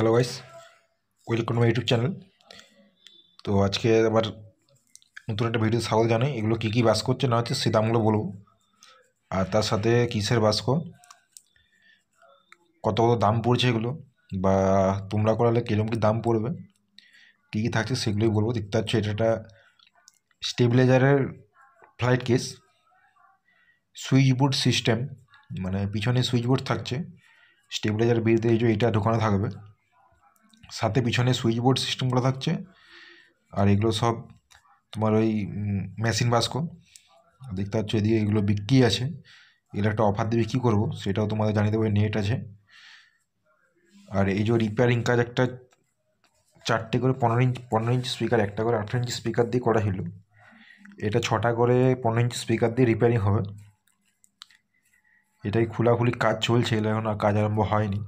hello guys welcome to my YouTube channel তো আজকে আবার নতুন একটা ভিডিও স্বাগত জানাই এগুলো কী কী বাস করছে না হচ্ছে সে দামগুলো বলব আর তার সাথে কিসের বাস্ক কত কত দাম পড়ছে এগুলো বা তোমরা করালে কীরকম কী দাম পড়বে কী কী থাকছে সেগুলোই বলবো দেখতে পাচ্ছ এটা একটা স্টেবিলাইজারের flight case switch board system মানে পিছনে সুইচ বোর্ড থাকছে স্টেবিলাইজার বিরুদ্ধে এই যে এটা ঢোকানো থাকবে সাথে পিছনে সুইচ বোর্ড সিস্টেম করা থাকছে আর এগুলো সব তোমার ওই মেশিন বাস্কো দেখতে পাচ্ছ এদিকে এগুলো বিক্রি আছে এগুলো একটা অফার দিয়ে বিক্রি করবো সেটাও তোমাদের জানিয়ে দেবো নেট আছে আর এই যে রিপেয়ারিং কাজ একটা চারটে করে পনেরো ইঞ্চ পনেরো ইঞ্চ স্পিকার একটা করে আঠেরো ইঞ্চ স্পিকার দিয়ে করা ছিল এটা ছটা করে পনেরো ইঞ্চ স্পিকার দিয়ে রিপেয়ারিং হবে এটাই খোলাখুলি কাজ চলছে এখন আর কাজ আরম্ভ হয়নি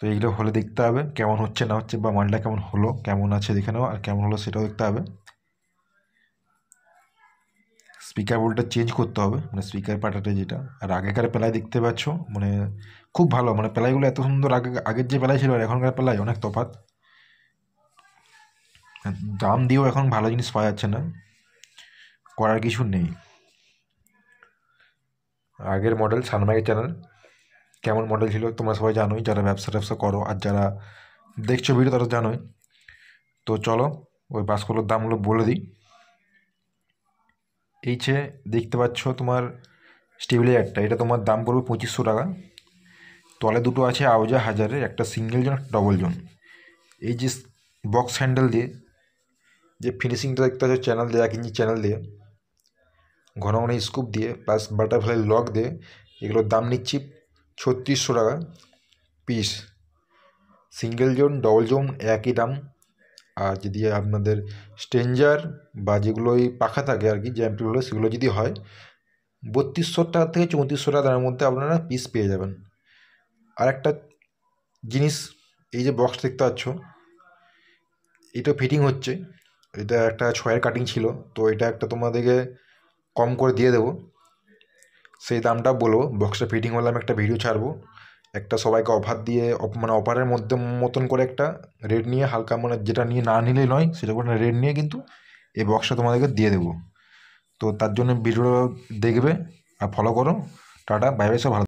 তো এইগুলো হলে দেখতে হবে কেমন হচ্ছে না হচ্ছে বা মালটা কেমন হলো কেমন আছে দেখে নেওয়া আর কেমন হলো সেটাও দেখতে হবে স্পিকার বোল্টটা চেঞ্জ করতে হবে মানে স্পিকার পাটাটা যেটা আর আগেকার পেলায় দেখতে পাচ্ছ মানে খুব ভালো মানে পেলাইগুলো এত সুন্দর আগে আগের যে পেলাই ছিল আর এখনকার পেলাই অনেক তফাত হ্যাঁ, দাম দিয়েও এখন ভালো জিনিস পাওয়া যাচ্ছে না করার কিছু নেই আগের মডেল সানমাইয়ের চ্যানেল কেমন মডেল ছিল তোমরা সবাই জানোই যারা ব্যবসা ট্যাবসা করো আর যারা দেখছো ভিডিও তারা জানোই তো চলো ওই বাসগুলোর দামগুলো বলে দিই এই যে দেখতে পাচ্ছ তোমার স্টেবিলাইজারটা এটা তোমার দাম পড়বে পঁচিশশো টাকা তলে দুটো আছে আওজা হাজারের একটা সিঙ্গেল জোন ডবল জোন এই যে বক্স হ্যান্ডেল দিয়ে যে ফিনিশিংটা দেখতে পাচ্ছ চ্যানেল দিয়ে এক চ্যানেল দিয়ে ঘন ঘন স্কুপ দিয়ে প্লাস বাটারফ্লাই লক দিয়ে এগুলোর দাম নিচ্ছি ছত্রিশশো টাকা piece single zone double zone একই দাম আর যদি আপনাদের স্টেঞ্জার বা যেগুলো ওই পাখা থাকে আর কি যে অ্যাম্পিগুলো সেগুলো যদি হয় বত্রিশশো টাকা থেকে চৌত্রিশশো টাকা দামের মধ্যে আপনারা পিস পেয়ে যাবেন আর একটা জিনিস এই যে বক্স দেখতে পাচ্ছ এটা ফিটিং হচ্ছে এটা একটা ছয়ের কাটিং ছিল তো এটা একটা তোমাদেরকে কম করে দিয়ে দেবো সেই দামটা বলো বক্সটা ফিটিং হলে আমি একটা ভিডিও ছাড়বো একটা সবাইকে অফার দিয়ে মানে অফারের মধ্যে মতন করে একটা রেড নিয়ে হালকা মানে যেটা নিয়ে না নিলে নয় সেটা করে রেড নিয়ে কিন্তু এই বক্সটা তোমাদেরকে দিয়ে দেবো তো তার জন্য ভিডিওটা দেখবে আর ফলো করো টাটা বাই সব ভালো